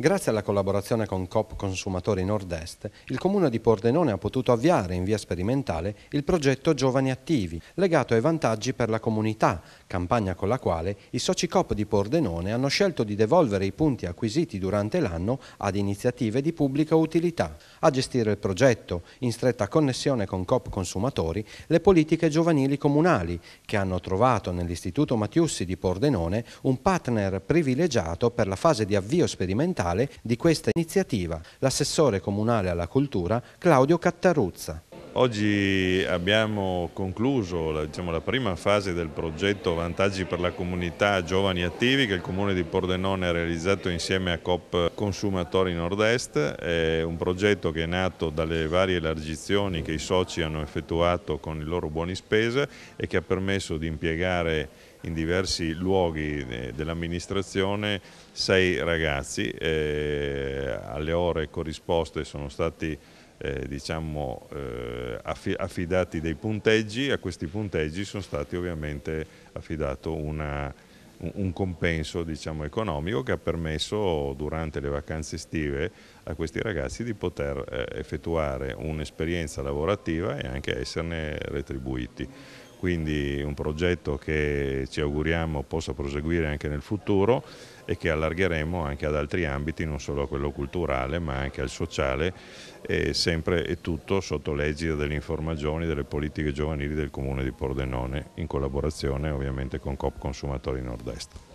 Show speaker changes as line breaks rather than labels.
Grazie alla collaborazione con Coop Consumatori Nord-Est, il Comune di Pordenone ha potuto avviare in via sperimentale il progetto Giovani Attivi, legato ai vantaggi per la comunità, campagna con la quale i soci Coop di Pordenone hanno scelto di devolvere i punti acquisiti durante l'anno ad iniziative di pubblica utilità. A gestire il progetto, in stretta connessione con Coop Consumatori, le politiche giovanili comunali, che hanno trovato nell'Istituto Mattiussi di Pordenone un partner privilegiato per la fase di avvio sperimentale locale di questa iniziativa, l'assessore comunale alla cultura Claudio Cattaruzza.
Oggi abbiamo concluso diciamo, la prima fase del progetto Vantaggi per la comunità giovani attivi che il Comune di Pordenone ha realizzato insieme a COP Consumatori Nord-Est, è un progetto che è nato dalle varie elargizioni che i soci hanno effettuato con i loro buoni spese e che ha permesso di impiegare in diversi luoghi eh, dell'amministrazione sei ragazzi, eh, alle ore corrisposte sono stati eh, diciamo, eh, affidati dei punteggi, a questi punteggi sono stati ovviamente affidato una, un compenso diciamo, economico che ha permesso durante le vacanze estive a questi ragazzi di poter eh, effettuare un'esperienza lavorativa e anche esserne retribuiti quindi un progetto che ci auguriamo possa proseguire anche nel futuro e che allargheremo anche ad altri ambiti, non solo a quello culturale ma anche al sociale, e sempre e tutto sotto l'egida delle informazioni delle politiche giovanili del Comune di Pordenone, in collaborazione
ovviamente con COP Consumatori Nord-Est.